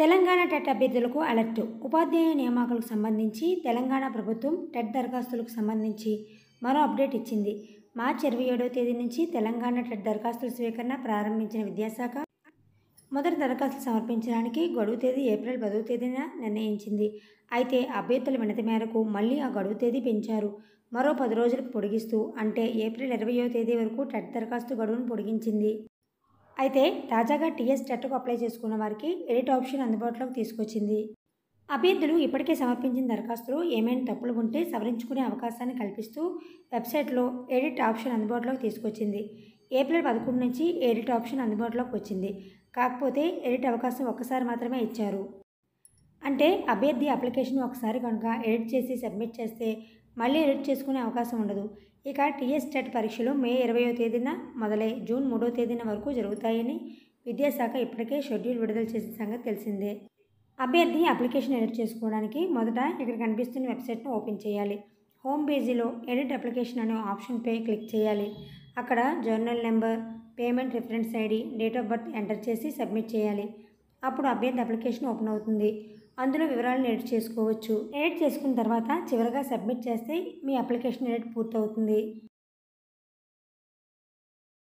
Telangana TET అభ్యర్థులకు alert ఉపాధ్యాయ నియామకాలకు సంబంధించి తెలంగాణ ప్రభుత్వం టెట్ దరఖాస్తులకు సంబంధించి మరో అప్డేట్ ఇచ్చింది మార్చి ఇరవై ఏడవ తేదీ నుంచి తెలంగాణ టెట్ దరఖాస్తుల స్వీకరణ ప్రారంభించిన విద్యాశాఖ మొదటి దరఖాస్తులు సమర్పించడానికి గడువు తేదీ ఏప్రిల్ పదవ తేదీన నిర్ణయించింది అయితే అభ్యర్థుల వినతి మేరకు మళ్లీ ఆ గడువు తేదీ పెంచారు మరో పది రోజులకు పొడిగిస్తూ అంటే ఏప్రిల్ ఇరవయో తేదీ వరకు టెట్ దరఖాస్తు గడువును పొడిగించింది అయితే తాజాగా టీఎస్ టెట్కు అప్లై చేసుకున్న వారికి ఎడిట్ ఆప్షన్ అందుబాటులోకి తీసుకొచ్చింది అభ్యర్థులు ఇప్పటికే సమర్పించిన దరఖాస్తులు ఏమైనా తప్పులు ఉంటే సవరించుకునే అవకాశాన్ని కల్పిస్తూ వెబ్సైట్లో ఎడిట్ ఆప్షన్ అందుబాటులోకి తీసుకొచ్చింది ఏప్రిల్ పదకొండు నుంచి ఎడిట్ ఆప్షన్ అందుబాటులోకి వచ్చింది కాకపోతే ఎడిట్ అవకాశం ఒక్కసారి మాత్రమే ఇచ్చారు అంటే అభ్యర్థి అప్లికేషన్ ఒకసారి కనుక ఎడిట్ చేసి సబ్మిట్ చేస్తే మళ్ళీ ఎడిట్ చేసుకునే అవకాశం ఉండదు ఇక టీఎస్ టెట్ పరీక్షలు మే ఇరవయో తేదీన మొదలై జూన్ మూడో తేదీన వరకు జరుగుతాయని విద్యాశాఖ ఇప్పటికే షెడ్యూల్ విడుదల చేసిన సంగతి తెలిసిందే అభ్యర్థి అప్లికేషన్ ఎడిట్ చేసుకోవడానికి మొదట ఇక్కడ కనిపిస్తున్న వెబ్సైట్ను ఓపెన్ చేయాలి హోమ్ పేజీలో ఎడిట్ అప్లికేషన్ అనే ఆప్షన్పై క్లిక్ చేయాలి అక్కడ journal number payment reference ID date of birth enter చేసి సబ్మిట్ చేయాలి అప్పుడు అభ్యర్థి అప్లికేషన్ ఓపెన్ అవుతుంది అందులో వివరాలను ఎడిట్ చేసుకోవచ్చు ఎడిట్ చేసుకున్న తర్వాత చివరిగా సబ్మిట్ చేస్తే మీ అప్లికేషన్ ఎడిట్ పూర్తవుతుంది